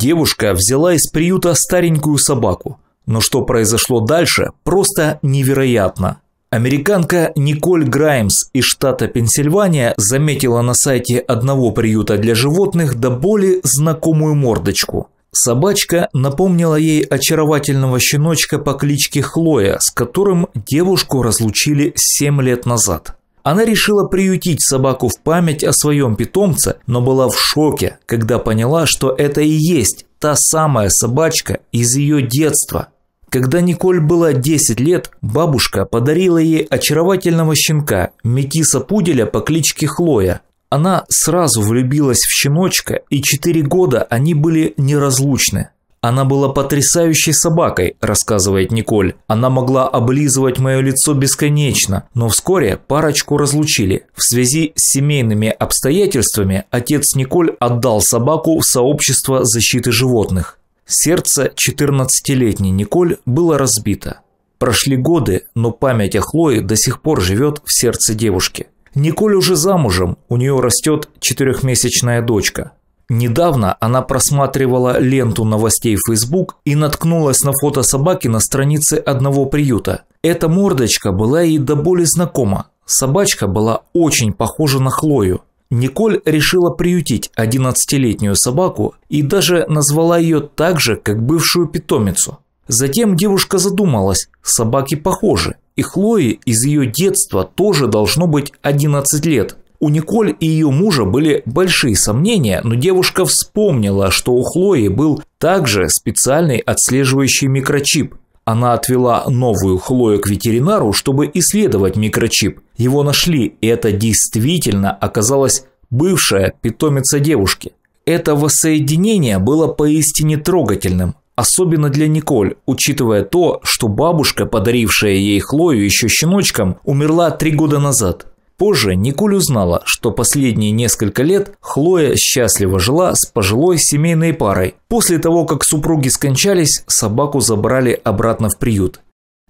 Девушка взяла из приюта старенькую собаку, но что произошло дальше, просто невероятно. Американка Николь Граймс из штата Пенсильвания заметила на сайте одного приюта для животных до боли знакомую мордочку. Собачка напомнила ей очаровательного щеночка по кличке Хлоя, с которым девушку разлучили 7 лет назад. Она решила приютить собаку в память о своем питомце, но была в шоке, когда поняла, что это и есть та самая собачка из ее детства. Когда Николь было 10 лет, бабушка подарила ей очаровательного щенка, метиса-пуделя по кличке Хлоя. Она сразу влюбилась в щеночка, и 4 года они были неразлучны. Она была потрясающей собакой, рассказывает Николь. Она могла облизывать мое лицо бесконечно, но вскоре парочку разлучили. В связи с семейными обстоятельствами отец Николь отдал собаку в сообщество защиты животных. Сердце 14-летней Николь было разбито. Прошли годы, но память о Хлое до сих пор живет в сердце девушки. Николь уже замужем, у нее растет четырехмесячная дочка. Недавно она просматривала ленту новостей Facebook и наткнулась на фото собаки на странице одного приюта. Эта мордочка была ей до боли знакома. Собачка была очень похожа на Хлою. Николь решила приютить 11-летнюю собаку и даже назвала ее так же, как бывшую питомицу. Затем девушка задумалась, собаки похожи, и Хлое из ее детства тоже должно быть 11 лет. У Николь и ее мужа были большие сомнения, но девушка вспомнила, что у Хлои был также специальный отслеживающий микрочип. Она отвела новую Хлою к ветеринару, чтобы исследовать микрочип. Его нашли, и это действительно оказалась бывшая питомица девушки. Это воссоединение было поистине трогательным, особенно для Николь, учитывая то, что бабушка, подарившая ей Хлою еще щеночком, умерла три года назад. Позже Николь узнала, что последние несколько лет Хлоя счастливо жила с пожилой семейной парой. После того, как супруги скончались, собаку забрали обратно в приют.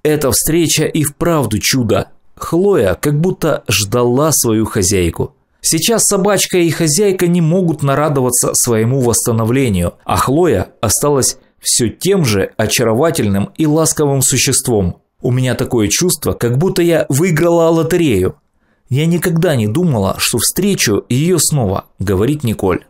Эта встреча и вправду чудо. Хлоя как будто ждала свою хозяйку. Сейчас собачка и хозяйка не могут нарадоваться своему восстановлению, а Хлоя осталась все тем же очаровательным и ласковым существом. У меня такое чувство, как будто я выиграла лотерею. Я никогда не думала, что встречу ее снова, говорит Николь.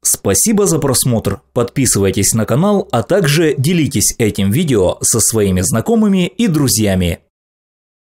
Спасибо за просмотр, подписывайтесь на канал, а также делитесь этим видео со своими знакомыми и друзьями.